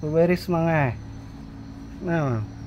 Blueberries mga. Ano?